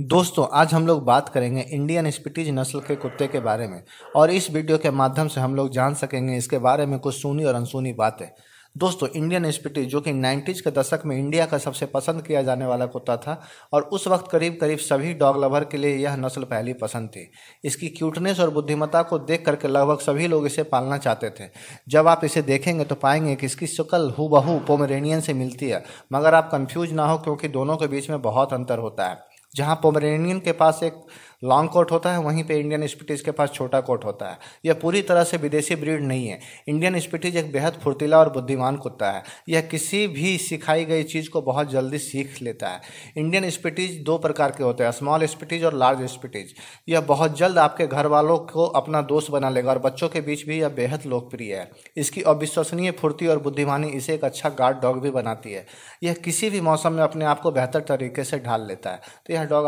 दोस्तों आज हम लोग बात करेंगे इंडियन स्पिटिज नस्ल के कुत्ते के बारे में और इस वीडियो के माध्यम से हम लोग जान सकेंगे इसके बारे में कुछ सुनी और अनसुनी बातें दोस्तों इंडियन स्पिटिज जो कि नाइन्टीज़ के दशक में इंडिया का सबसे पसंद किया जाने वाला कुत्ता था और उस वक्त करीब करीब सभी डॉग लवर के लिए यह नस्ल पहली पसंद थी इसकी क्यूटनेस और बुद्धिमत्ता को देख करके लगभग सभी लोग इसे पालना चाहते थे जब आप इसे देखेंगे तो पाएंगे कि इसकी शक्ल हु बहू से मिलती है मगर आप कन्फ्यूज ना हो क्योंकि दोनों के बीच में बहुत अंतर होता है जहाँ पोमरेनियन के पास एक लॉन्ग कोट होता है वहीं पे इंडियन स्पिटीज के पास छोटा कोट होता है यह पूरी तरह से विदेशी ब्रीड नहीं है इंडियन स्पिटीज एक बेहद फुर्तीला और बुद्धिमान कुत्ता है यह किसी भी सिखाई गई चीज़ को बहुत जल्दी सीख लेता है इंडियन स्पिटीज दो प्रकार के होते हैं स्मॉल स्पिटीज और लार्ज स्पिटीज यह बहुत जल्द आपके घर वालों को अपना दोस्त बना लेगा और बच्चों के बीच भी यह बेहद लोकप्रिय है इसकी अविश्वसनीय फुर्ती और बुद्धिमानी इसे एक अच्छा गार्ड डॉग भी बनाती है यह किसी भी मौसम में अपने आप को बेहतर तरीके से ढाल लेता है तो यह डॉग